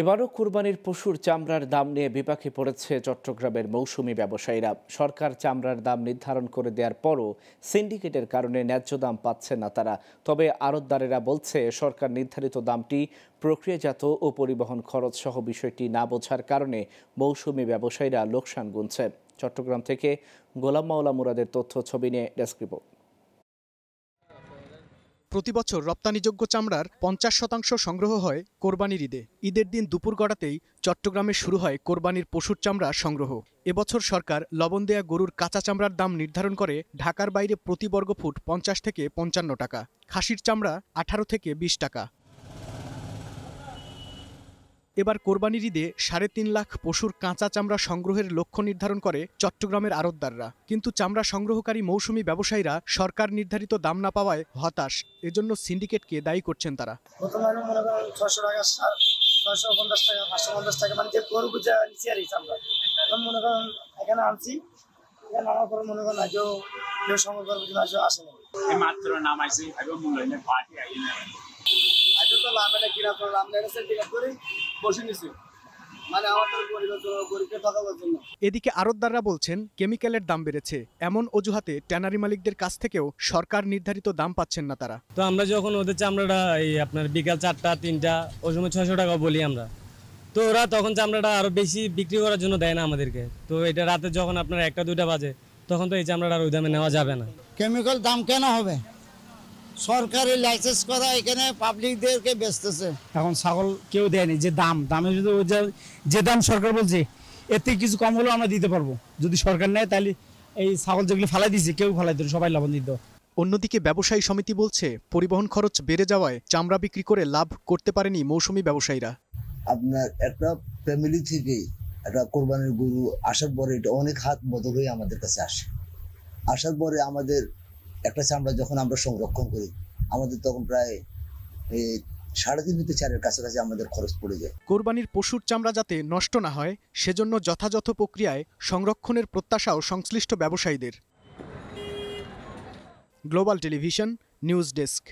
এবারও কোরবানির পশুর চামড়ার দাম নিয়ে বিপাকে পড়েছে চট্টগ্রামের মৌসুমি ব্যবসায়ীরা সরকার চামড়ার দাম নির্ধারণ করে দেওয়ার পরও সিন্ডিকেটের কারণে ন্যায্য দাম পাচ্ছে না তারা তবে আড়তদারেরা বলছে সরকার নির্ধারিত দামটি প্রক্রিয়াজাত ও পরিবহন খরচ সহ বিষয়টি না বোঝার কারণে মৌসুমি ব্যবসায়ীরা লোকসান গুনছে চট্টগ্রাম থেকে গোলাম মাওলা মুরাদের তথ্য ছবি নিয়ে ডেস্ক রিপোর্ট প্রতি বছর রপ্তানিযোগ্য চামড়ার পঞ্চাশ শতাংশ সংগ্রহ হয় কোরবানির ঈদে ঈদের দিন দুপুর গড়াতেই চট্টগ্রামে শুরু হয় কোরবানির পশুর চামড়া সংগ্রহ এবছর সরকার লবণ দেয়া গরুর কাঁচা চামড়ার দাম নির্ধারণ করে ঢাকার বাইরে প্রতি বর্গফুট পঞ্চাশ থেকে পঞ্চান্ন টাকা খাসির চামড়া আঠারো থেকে বিশ টাকা এবার কোরবানির ঈদে সাড়ে তিন লাখ পশুর কাঁচা চামড়া সংগ্রহের লক্ষ্য নির্ধারণ করে চট্টগ্রামের আরতদাররা কিন্তু চামড়া সংগ্রহকারী মৌসুমি ব্যবসায়ীরা সরকার নির্ধারিত দাম না পাওয়ায় হতাশ এজন্য সিন্ডিকেটকে দায়ী করছেন তারা মানে এদিকে আরতদাররা বলছেন কেমিক্যালের দাম বেড়েছে এমন অজুহাতে ট্যানারি মালিকদের কাছ থেকেও সরকার নির্ধারিত দাম পাচ্ছেন না তারা তো আমরা যখন ওদের চামড়াটা এই আপনার বিকাল চারটা তিনটা ওই সময় ছয়শো টাকা বলি আমরা তো ওরা তখন চামড়াটা আরো বেশি বিক্রি করার জন্য দেয় না আমাদেরকে তো এটা রাতে যখন আপনার একটা দুইটা বাজে তখন তো এই চামড়াটা আর ওই দামে নেওয়া যাবে না কেমিক্যাল দাম কেন হবে সরকারি লাইসেন্স করা এখানে পাবলিকদেরকে বেচতেছে এখন ছাগল কেউ দেয়নি যে দাম দামে যদি যে দাম সরকার বলছে এর কিছু কম হলেও আমরা দিতে পারবো যদি সরকার নেয় তাহলে এই ছাগল যেগুলো ফালাই দিয়েছে কেউ ফালাই দিল সবাই লবণ দিত অন্যদিকে ব্যবসায়ী সমিতি বলছে পরিবহন খরচ বেড়ে যাওয়ায় চামড়া বিক্রি করে লাভ করতে পারেনি মৌসুমি ব্যবসায়ীরা আপনার একটা ফ্যামিলি থেকে একটা কোরবানির গরু আসার পরে এটা অনেক হাত বদল হয়ে আমাদের কাছে আসে আসার পরে আমাদের একটা চামড়া যখন আমরা সংরক্ষণ করি আমাদের তখন প্রায় সাড়ে তিন থেকে চারের কাছাকাছি আমাদের খরচ পড়ে যায় কোরবানির পশুর চামড়া যাতে নষ্ট না হয় সেজন্য যথাযথ প্রক্রিয়ায় সংরক্ষণের প্রত্যাশাও সংশ্লিষ্ট ব্যবসায়ীদের গ্লোবাল টেলিভিশন নিউজ ডেস্ক